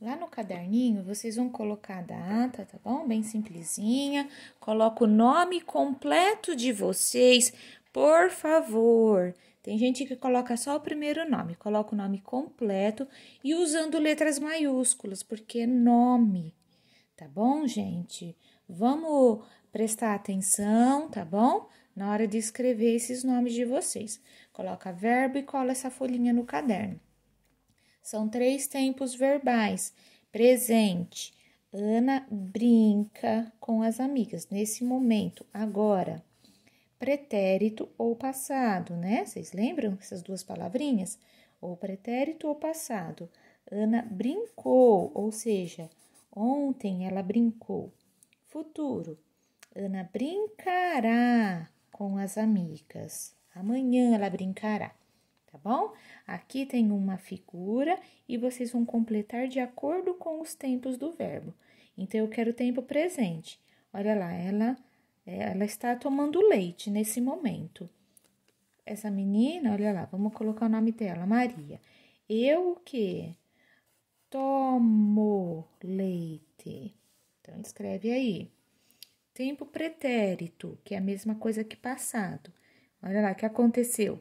Lá no caderninho, vocês vão colocar a data, tá bom? Bem simplesinha. Coloca o nome completo de vocês, por favor. Tem gente que coloca só o primeiro nome, coloca o nome completo e usando letras maiúsculas, porque é nome, tá bom, gente? Vamos prestar atenção, tá bom? Na hora de escrever esses nomes de vocês. Coloca verbo e cola essa folhinha no caderno. São três tempos verbais. Presente. Ana brinca com as amigas nesse momento, agora. Pretérito ou passado, né? Vocês lembram essas duas palavrinhas? Ou pretérito ou passado. Ana brincou, ou seja, ontem ela brincou. Futuro. Ana brincará com as amigas. Amanhã ela brincará tá bom? Aqui tem uma figura e vocês vão completar de acordo com os tempos do verbo. Então, eu quero tempo presente. Olha lá, ela, é, ela está tomando leite nesse momento. Essa menina, olha lá, vamos colocar o nome dela, Maria. Eu o quê? Tomo leite. Então, escreve aí. Tempo pretérito, que é a mesma coisa que passado. Olha lá, o que aconteceu?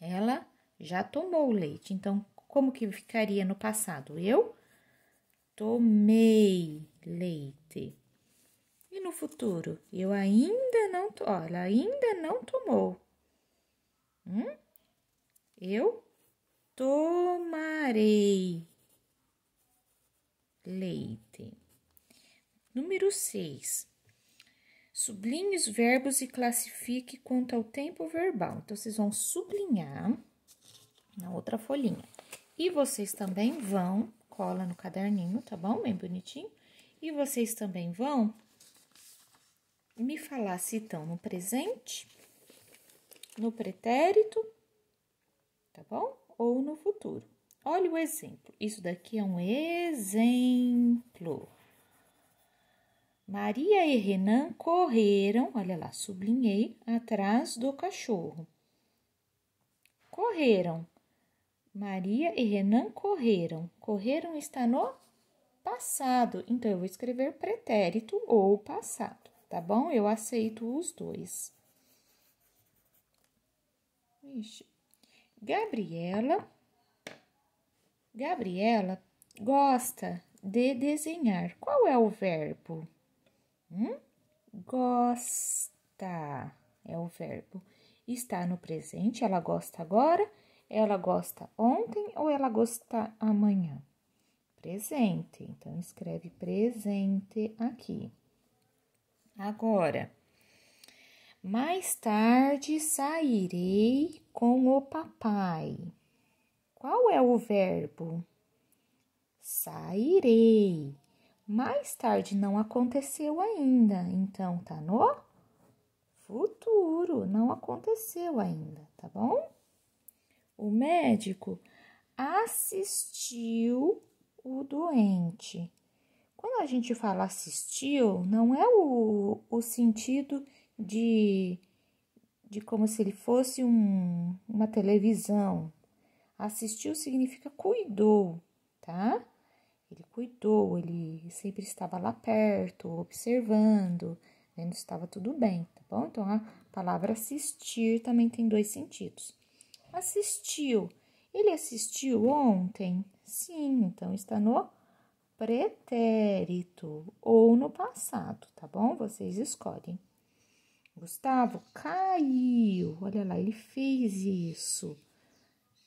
Ela já tomou o leite. Então, como que ficaria no passado? Eu tomei leite. E no futuro? Eu ainda não. Ó, ela ainda não tomou. Hum? Eu tomarei leite. Número 6. Sublinhe os verbos e classifique quanto ao tempo verbal. Então, vocês vão sublinhar na outra folhinha. E vocês também vão, cola no caderninho, tá bom? Bem bonitinho. E vocês também vão me falar se estão no presente, no pretérito, tá bom? Ou no futuro. Olha o exemplo. Isso daqui é um exemplo. Maria e Renan correram, olha lá, sublinhei, atrás do cachorro. Correram. Maria e Renan correram. Correram está no passado, então eu vou escrever pretérito ou passado, tá bom? Eu aceito os dois. Ixi. Gabriela Gabriela gosta de desenhar. Qual é o verbo? Hum? Gosta é o verbo. Está no presente, ela gosta agora, ela gosta ontem ou ela gosta amanhã? Presente. Então, escreve presente aqui. Agora, mais tarde sairei com o papai. Qual é o verbo? Sairei. Mais tarde não aconteceu ainda, então tá no futuro, não aconteceu ainda, tá bom? O médico assistiu o doente. Quando a gente fala assistiu, não é o, o sentido de, de como se ele fosse um, uma televisão. Assistiu significa cuidou, tá? Ele cuidou, ele sempre estava lá perto, observando, vendo né, se estava tudo bem, tá bom? Então a palavra assistir também tem dois sentidos. Assistiu. Ele assistiu ontem? Sim, então está no pretérito ou no passado, tá bom? Vocês escolhem. Gustavo caiu. Olha lá, ele fez isso.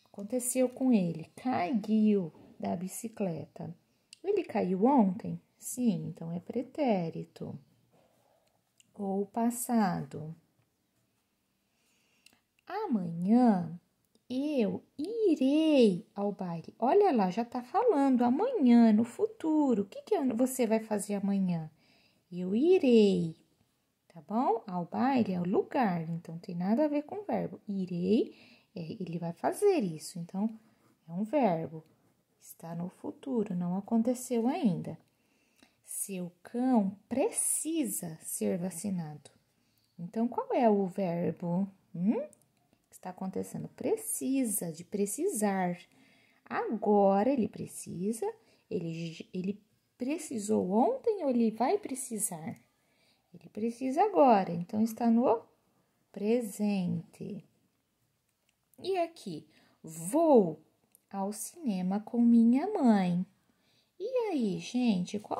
Aconteceu com ele, caiu da bicicleta. Ele caiu ontem? Sim, então é pretérito. Ou passado. Amanhã eu irei ao baile. Olha lá, já está falando amanhã, no futuro. O que, que você vai fazer amanhã? Eu irei, tá bom? Ao baile é o lugar, então tem nada a ver com o verbo. Irei, é, ele vai fazer isso, então é um verbo. Está no futuro, não aconteceu ainda. Seu cão precisa ser vacinado. Então, qual é o verbo hum? está acontecendo? Precisa, de precisar. Agora ele precisa, ele, ele precisou ontem ou ele vai precisar? Ele precisa agora, então está no presente. E aqui, vou ao cinema com minha mãe. E aí, gente, qual